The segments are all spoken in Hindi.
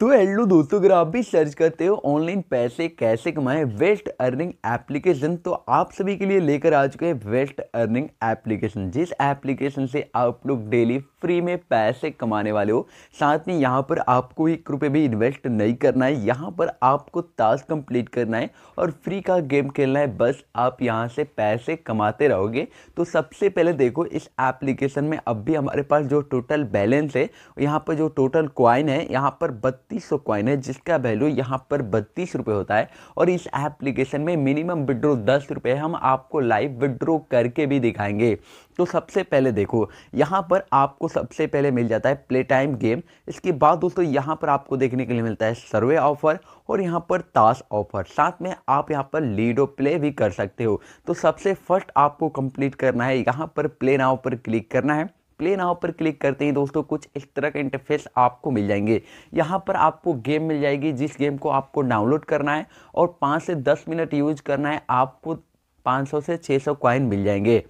तो हेलो दोस्तों अगर आप भी सर्च करते हो ऑनलाइन पैसे कैसे कमाएं वेस्ट अर्निंग एप्लीकेशन तो आप सभी के लिए लेकर आ चुके हैं वेस्ट अर्निंग एप्लीकेशन जिस एप्लीकेशन से आप लोग डेली फ्री में पैसे कमाने वाले हो साथ में यहाँ पर आपको एक रुपये भी इन्वेस्ट नहीं करना है यहाँ पर आपको टास्क कंप्लीट करना है और फ्री का गेम खेलना है बस आप यहाँ से पैसे कमाते रहोगे तो सबसे पहले देखो इस एप्लीकेशन में अब भी हमारे पास जो टोटल बैलेंस है यहाँ पर जो टोटल क्वाइन है यहाँ पर बत्तीस बत्तीस सौ कॉइन है जिसका वैल्यू यहाँ पर बत्तीस रुपये होता है और इस एप्लीकेशन में मिनिमम विड्रो दस रुपये हम आपको लाइव विड्रो करके भी दिखाएंगे तो सबसे पहले देखो यहाँ पर आपको सबसे पहले मिल जाता है प्ले टाइम गेम इसके बाद दोस्तों यहाँ पर आपको देखने के लिए मिलता है सर्वे ऑफर और यहाँ पर ताश ऑफर साथ में आप यहाँ पर लीडो प्ले भी कर सकते हो तो सबसे फर्स्ट आपको कंप्लीट करना है यहाँ पर प्ले नाव पर क्लिक करना है प्ले नाव पर क्लिक करते ही दोस्तों कुछ इस तरह के इंटरफेस आपको मिल जाएंगे यहाँ पर आपको गेम मिल जाएगी जिस गेम को आपको डाउनलोड करना है और पाँच से दस मिनट यूज करना है आपको पाँच से छः कॉइन मिल जाएंगे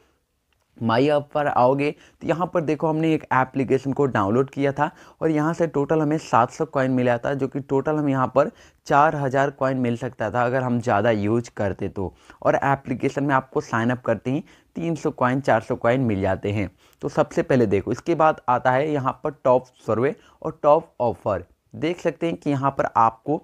माई ऐप पर आओगे तो यहाँ पर देखो हमने एक एप्लीकेशन को डाउनलोड किया था और यहाँ से टोटल हमें 700 सौ कॉइन मिला था जो कि टोटल हम यहाँ पर 4000 हज़ार कॉइन मिल सकता था अगर हम ज़्यादा यूज करते तो और एप्लीकेशन में आपको साइनअप करते ही तीन सौ कॉइन चार सौ कॉइन मिल जाते हैं तो सबसे पहले देखो इसके बाद आता है यहाँ पर टॉप सर्वे और टॉप ऑफर देख सकते हैं कि यहाँ पर आपको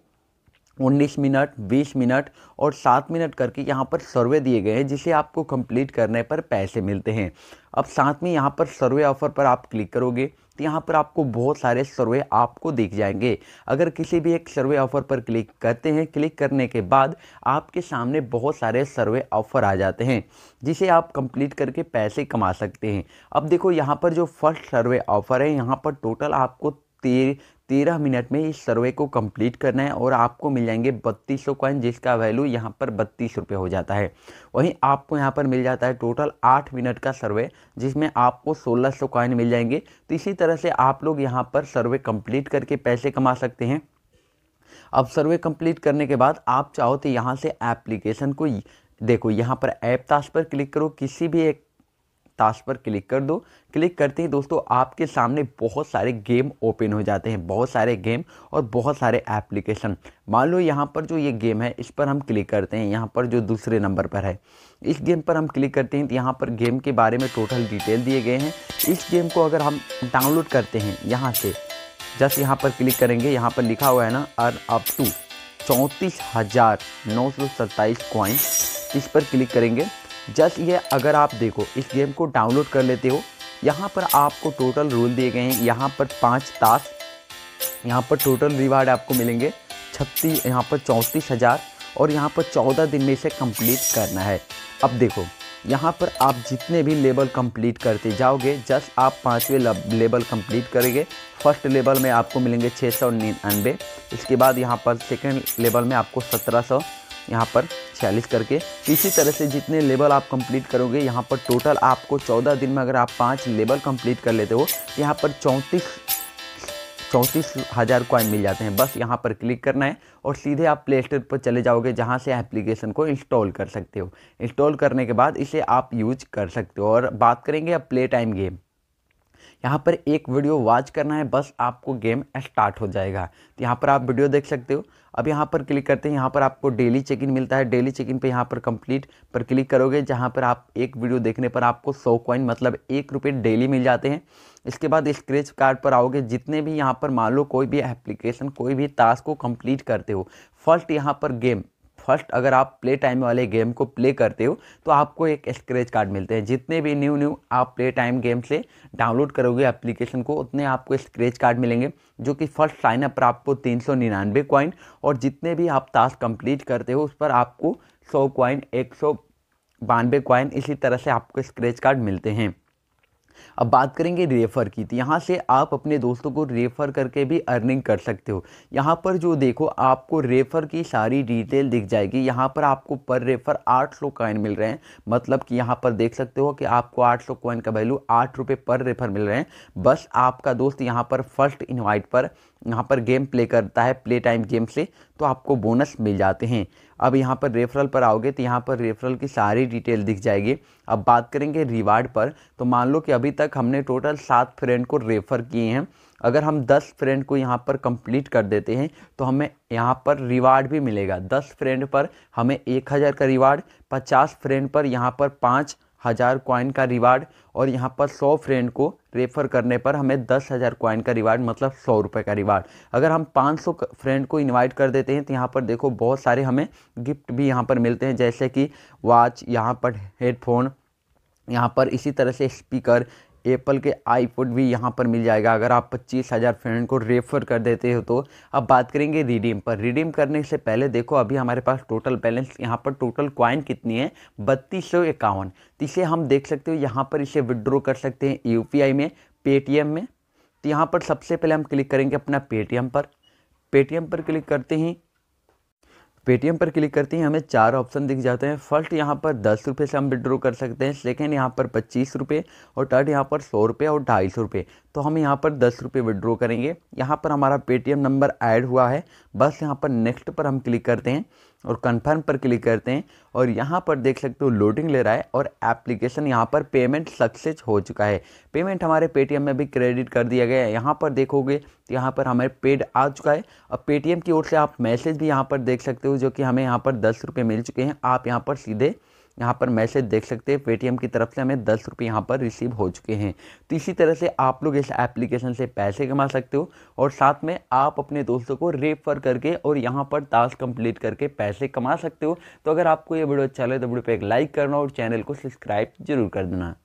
उन्नीस मिनट बीस मिनट और सात मिनट करके यहाँ पर सर्वे दिए गए हैं जिसे आपको कंप्लीट करने पर पैसे मिलते हैं अब साथ में यहाँ पर सर्वे ऑफर पर आप क्लिक करोगे तो यहाँ पर आपको बहुत सारे सर्वे आपको दिख जाएंगे अगर किसी भी एक सर्वे ऑफर पर क्लिक करते हैं क्लिक करने के बाद आपके सामने बहुत सारे सर्वे ऑफर आ जाते हैं जिसे आप कंप्लीट करके पैसे कमा सकते हैं अब देखो यहाँ पर जो फर्स्ट सर्वे ऑफर है यहाँ पर टोटल आपको तेर तेरह मिनट में इस सर्वे को कंप्लीट करना है और आपको मिल जाएंगे बत्तीस सौ कॉइन जिसका वैल्यू यहाँ पर बत्तीस रुपये हो जाता है वहीं आपको यहाँ पर मिल जाता है टोटल आठ मिनट का सर्वे जिसमें आपको सोलह सौ कॉइन मिल जाएंगे तो इसी तरह से आप लोग यहाँ पर सर्वे कंप्लीट करके पैसे कमा सकते हैं अब सर्वे कंप्लीट करने के बाद आप चाहो तो यहाँ से एप्लीकेशन को देखो यहाँ पर ऐप ताश पर क्लिक करो किसी भी एक ताश पर क्लिक कर दो क्लिक करते ही दोस्तों आपके सामने बहुत सारे गेम ओपन हो जाते हैं बहुत सारे गेम और बहुत सारे एप्लीकेशन मान लो यहाँ पर जो ये गेम है इस पर हम क्लिक करते हैं यहाँ पर जो दूसरे नंबर पर है इस गेम पर हम क्लिक करते हैं तो यहाँ पर गेम के बारे में टोटल डिटेल दिए गए हैं इस गेम को अगर हम डाउनलोड करते हैं यहाँ से जस्ट यहाँ पर क्लिक करेंगे यहाँ पर लिखा हुआ है ना अर्न अप टू चौंतीस हज़ार नौ सौ सत्ताईस कॉइन इस पर क्लिक करेंगे जस्ट ये अगर आप देखो इस गेम को डाउनलोड कर लेते हो यहाँ पर आपको टोटल रूल दिए गए हैं यहाँ पर पाँच टास्क यहाँ पर टोटल रिवार्ड आपको मिलेंगे छत्तीस यहाँ पर चौंतीस हज़ार और यहाँ पर चौदह दिन में इसे कंप्लीट करना है अब देखो यहाँ पर आप जितने भी लेवल कंप्लीट करते जाओगे जस्ट आप पाँचवें लेवल कंप्लीट करेंगे फर्स्ट लेवल में आपको मिलेंगे छः सौ निन्यानवे इसके बाद यहाँ पर सेकेंड लेवल में आपको सत्रह सौ यहाँ पर छियालीस करके इसी तरह से जितने लेवल आप कंप्लीट करोगे यहाँ पर टोटल आपको चौदह दिन में अगर आप पाँच लेवल कंप्लीट कर लेते हो यहाँ पर चौंतीस चौंतीस हज़ार कॉइन मिल जाते हैं बस यहाँ पर क्लिक करना है और सीधे आप प्ले स्टोर पर चले जाओगे जहाँ से एप्लीकेशन को इंस्टॉल कर सकते हो इंस्टॉल करने के बाद इसे आप यूज कर सकते हो और बात करेंगे अब प्ले टाइम गेम यहाँ पर एक वीडियो वॉच करना है बस आपको गेम स्टार्ट हो जाएगा तो यहाँ पर आप वीडियो देख सकते हो अब यहाँ पर क्लिक करते हैं यहाँ पर आपको डेली चेक इन मिलता है डेली चेक इन पर यहाँ पर कंप्लीट पर क्लिक करोगे जहाँ पर आप एक वीडियो देखने पर आपको सौ कॉइन मतलब एक रुपये डेली मिल जाते हैं इसके बाद स्क्रेच कार्ड पर आओगे जितने भी यहाँ पर मान लो कोई भी एप्लीकेशन कोई भी टास्क को कंप्लीट करते हो फर्स्ट यहाँ पर गेम फर्स्ट अगर आप प्ले टाइम वाले गेम को प्ले करते हो तो आपको एक स्क्रेच कार्ड मिलते हैं जितने भी न्यू न्यू आप प्ले टाइम गेम से डाउनलोड करोगे एप्लीकेशन को उतने आपको स्क्रेच कार्ड मिलेंगे जो कि फर्स्ट साइनअप पर आपको तीन सौ निन्यानवे कॉइन और जितने भी आप टास्क कंप्लीट करते हो उस पर आपको सौ कॉइन एक सौ बानवे कॉइन इसी तरह से आपको स्क्रेच कार्ड मिलते हैं अब बात करेंगे रेफ़र की तो यहाँ से आप अपने दोस्तों को रेफ़र करके भी अर्निंग कर सकते हो यहाँ पर जो देखो आपको रेफ़र की सारी डिटेल दिख जाएगी यहाँ पर आपको पर रेफ़र आठ सौ कॉइन मिल रहे हैं मतलब कि यहाँ पर देख सकते हो कि आपको आठ सौ कॉइन का वैल्यू आठ रुपये पर रेफ़र मिल रहे हैं बस आपका दोस्त यहाँ पर फर्स्ट इन्वाइट पर यहाँ पर गेम प्ले करता है प्ले टाइम गेम से तो आपको बोनस मिल जाते हैं अब यहाँ पर रेफरल पर आओगे तो यहाँ पर रेफरल की सारी डिटेल दिख जाएगी अब बात करेंगे रिवार्ड पर तो मान लो कि अभी तक हमने टोटल सात फ्रेंड को रेफ़र किए हैं अगर हम दस फ्रेंड को यहाँ पर कंप्लीट कर देते हैं तो हमें यहाँ पर रिवार्ड भी मिलेगा दस फ्रेंड पर हमें एक हज़ार का रिवार्ड पचास फ्रेंड पर यहाँ पर पाँच हज़ार कॉइन का रिवार्ड और यहाँ पर सौ फ्रेंड को रेफ़र करने पर हमें दस हज़ार कॉइन का रिवार्ड मतलब सौ रुपये का रिवार्ड अगर हम पाँच सौ फ्रेंड को इनवाइट कर देते हैं तो यहाँ पर देखो बहुत सारे हमें गिफ्ट भी यहाँ पर मिलते हैं जैसे कि वॉच यहाँ पर हेडफोन यहाँ पर इसी तरह से स्पीकर एप्पल के आईपोड भी यहाँ पर मिल जाएगा अगर आप पच्चीस हज़ार फ्रेंड को रेफ़र कर देते हो तो अब बात करेंगे रिडीम पर रिडीम करने से पहले देखो अभी हमारे पास टोटल बैलेंस यहाँ पर टोटल क्वाइन कितनी है बत्तीस सौ इक्यावन तो इसे हम देख सकते हो यहाँ पर इसे विड्रॉ कर सकते हैं यू में पेटीएम में तो यहाँ पर सबसे पहले हम क्लिक करेंगे अपना पेटीएम पर पेटीएम पर क्लिक करते ही पेटीएम पर क्लिक करते हैं हमें चार ऑप्शन दिख जाते हैं फर्स्ट यहाँ पर दस रुपये से हम विड्रॉ कर सकते हैं सेकेंड यहाँ पर पच्चीस रुपये और थर्ड यहाँ पर सौ रुपये और ढाई सौ रुपये तो हम यहाँ पर दस रुपये विड्रॉ करेंगे यहाँ पर हमारा पेटीएम नंबर ऐड हुआ है बस यहाँ पर नेक्स्ट पर हम क्लिक करते हैं और कन्फर्म पर क्लिक करते हैं और यहाँ पर देख सकते हो लोडिंग ले रहा है और एप्लीकेशन यहाँ पर पेमेंट सक्सेस हो चुका है पेमेंट हमारे पेटीएम में भी क्रेडिट कर दिया गया है यहाँ पर देखोगे तो यहाँ पर हमारे पेड आ चुका है और पेटीएम की ओर से आप मैसेज भी यहाँ पर देख सकते हो जो कि हमें यहाँ पर दस रुपये मिल चुके हैं आप यहाँ पर सीधे यहाँ पर मैसेज देख सकते हैं पेटीएम की तरफ से हमें दस रुपये यहाँ पर रिसीव हो चुके हैं तो इसी तरह से आप लोग इस एप्लीकेशन से पैसे कमा सकते हो और साथ में आप अपने दोस्तों को रेफर करके और यहाँ पर टास्क कंप्लीट करके पैसे कमा सकते हो तो अगर आपको ये वीडियो अच्छा लगे तो वीडियो पर एक लाइक करना और चैनल को सब्सक्राइब जरूर कर देना